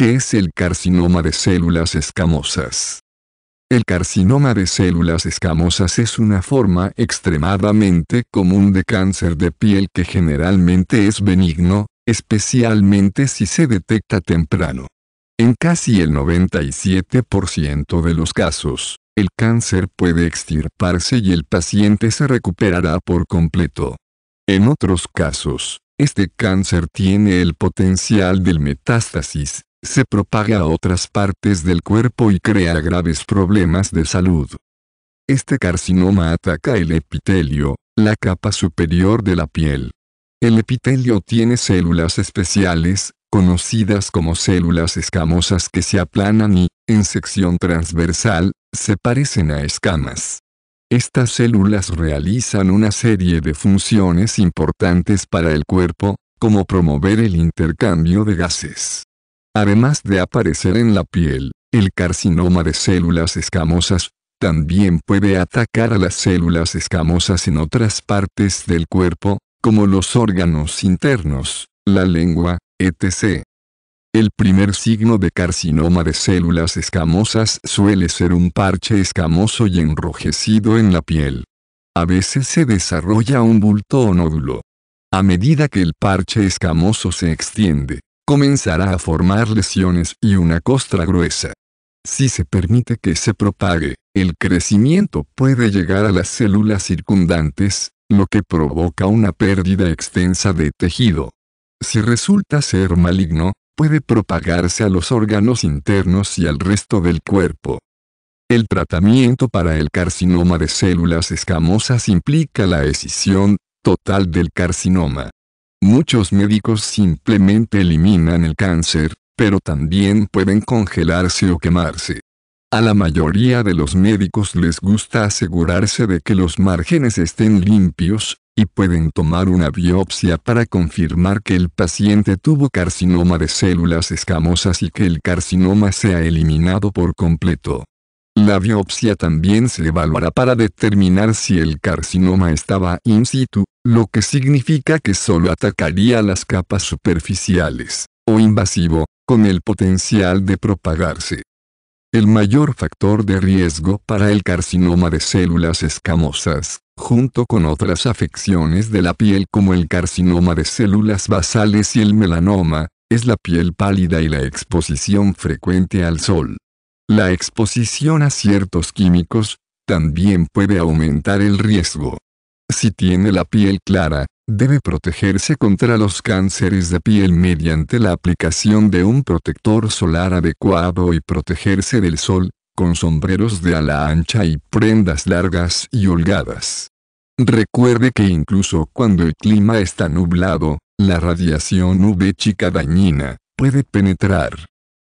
¿Qué es el carcinoma de células escamosas? El carcinoma de células escamosas es una forma extremadamente común de cáncer de piel que generalmente es benigno, especialmente si se detecta temprano. En casi el 97% de los casos, el cáncer puede extirparse y el paciente se recuperará por completo. En otros casos, este cáncer tiene el potencial del metástasis, se propaga a otras partes del cuerpo y crea graves problemas de salud. Este carcinoma ataca el epitelio, la capa superior de la piel. El epitelio tiene células especiales, conocidas como células escamosas que se aplanan y, en sección transversal, se parecen a escamas. Estas células realizan una serie de funciones importantes para el cuerpo, como promover el intercambio de gases. Además de aparecer en la piel, el carcinoma de células escamosas también puede atacar a las células escamosas en otras partes del cuerpo, como los órganos internos, la lengua, etc. El primer signo de carcinoma de células escamosas suele ser un parche escamoso y enrojecido en la piel. A veces se desarrolla un bulto o nódulo. A medida que el parche escamoso se extiende, comenzará a formar lesiones y una costra gruesa. Si se permite que se propague, el crecimiento puede llegar a las células circundantes, lo que provoca una pérdida extensa de tejido. Si resulta ser maligno, puede propagarse a los órganos internos y al resto del cuerpo. El tratamiento para el carcinoma de células escamosas implica la escisión total del carcinoma. Muchos médicos simplemente eliminan el cáncer, pero también pueden congelarse o quemarse. A la mayoría de los médicos les gusta asegurarse de que los márgenes estén limpios, y pueden tomar una biopsia para confirmar que el paciente tuvo carcinoma de células escamosas y que el carcinoma se ha eliminado por completo. La biopsia también se evaluará para determinar si el carcinoma estaba in situ lo que significa que solo atacaría las capas superficiales, o invasivo, con el potencial de propagarse. El mayor factor de riesgo para el carcinoma de células escamosas, junto con otras afecciones de la piel como el carcinoma de células basales y el melanoma, es la piel pálida y la exposición frecuente al sol. La exposición a ciertos químicos, también puede aumentar el riesgo. Si tiene la piel clara, debe protegerse contra los cánceres de piel mediante la aplicación de un protector solar adecuado y protegerse del sol, con sombreros de ala ancha y prendas largas y holgadas. Recuerde que incluso cuando el clima está nublado, la radiación UV chica dañina puede penetrar